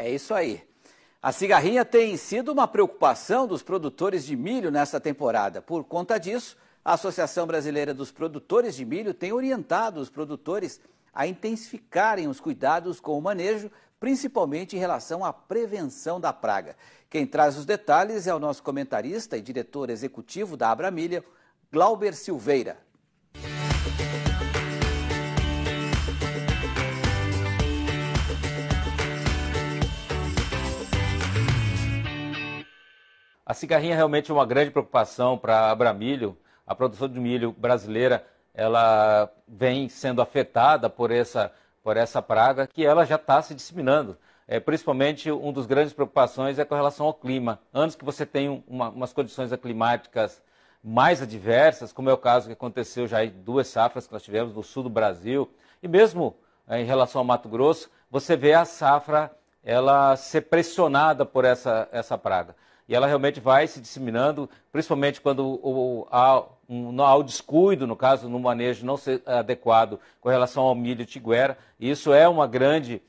É isso aí. A cigarrinha tem sido uma preocupação dos produtores de milho nesta temporada. Por conta disso, a Associação Brasileira dos Produtores de Milho tem orientado os produtores a intensificarem os cuidados com o manejo, principalmente em relação à prevenção da praga. Quem traz os detalhes é o nosso comentarista e diretor executivo da Milha, Glauber Silveira. A cigarrinha é realmente é uma grande preocupação para a Abramilho. A produção de milho brasileira ela vem sendo afetada por essa, por essa praga que ela já está se disseminando. É, principalmente, um dos grandes preocupações é com relação ao clima. Antes que você tenha uma, umas condições climáticas mais adversas, como é o caso que aconteceu já em duas safras que nós tivemos no sul do Brasil, e mesmo é, em relação ao Mato Grosso, você vê a safra ela ser pressionada por essa, essa praga e ela realmente vai se disseminando, principalmente quando o, o, há, um, há o descuido, no caso, no manejo não ser adequado com relação ao milho tiguera. Isso é uma grande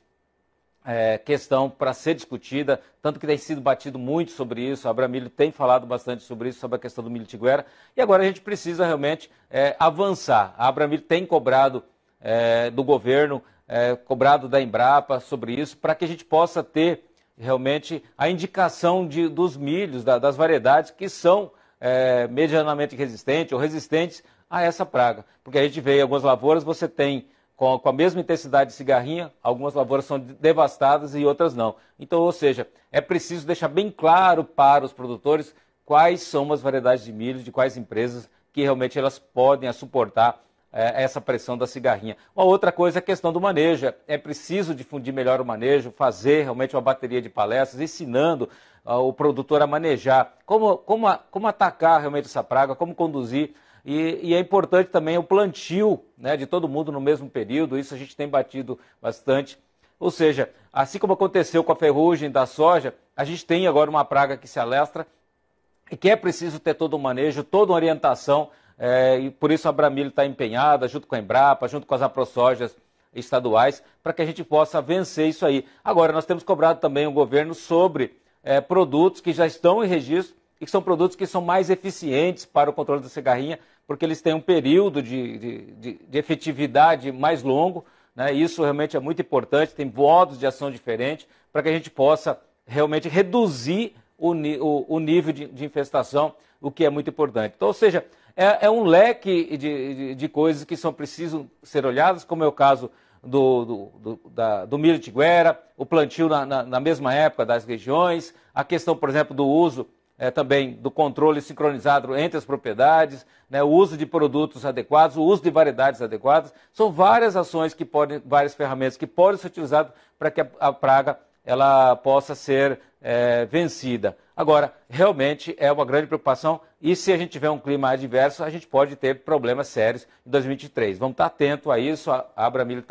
é, questão para ser discutida, tanto que tem sido batido muito sobre isso, a Abramilho tem falado bastante sobre isso, sobre a questão do milho tiguera, e agora a gente precisa realmente é, avançar. A Abramilho tem cobrado é, do governo, é, cobrado da Embrapa sobre isso, para que a gente possa ter realmente a indicação de, dos milhos, da, das variedades que são é, medianamente resistentes ou resistentes a essa praga. Porque a gente vê em algumas lavouras, você tem com, com a mesma intensidade de cigarrinha, algumas lavouras são devastadas e outras não. Então, ou seja, é preciso deixar bem claro para os produtores quais são as variedades de milho, de quais empresas que realmente elas podem suportar é, essa pressão da cigarrinha. Uma outra coisa é a questão do manejo. É preciso difundir melhor o manejo, fazer realmente uma bateria de palestras, ensinando uh, o produtor a manejar, como, como, a, como atacar realmente essa praga, como conduzir. E, e, é importante também o plantio né, de todo mundo no mesmo período, isso a gente tem batido bastante. Ou seja, assim como aconteceu com a ferrugem da soja, a gente tem agora uma praga que se alestra e que é preciso ter todo um manejo, toda uma orientação é, e por isso a Bramilho está empenhada, junto com a Embrapa, junto com as aprosojas estaduais, para que a gente possa vencer isso aí. Agora, nós temos cobrado também o governo sobre é, produtos que já estão em registro e que são produtos que são mais eficientes para o controle da cigarrinha, porque eles têm um período de, de, de, de efetividade mais longo. Né? Isso realmente é muito importante, tem modos de ação diferentes, para que a gente possa realmente reduzir o, o, o nível de infestação, o que é muito importante. Então, ou seja, é, é um leque de, de, de, coisas que são precisam ser olhadas, como é o caso do, do, do, da, do milho tiguera, o plantio na, na, na, mesma época das regiões, a questão, por exemplo, do uso é, também do controle sincronizado entre as propriedades, né, o uso de produtos adequados, o uso de variedades adequadas. São várias ações que podem, várias ferramentas que podem ser utilizadas para que a, a praga ela possa ser é, vencida. Agora, realmente é uma grande preocupação e se a gente tiver um clima adverso, a gente pode ter problemas sérios em 2023. Vamos estar atento a isso. A Abra Milho tá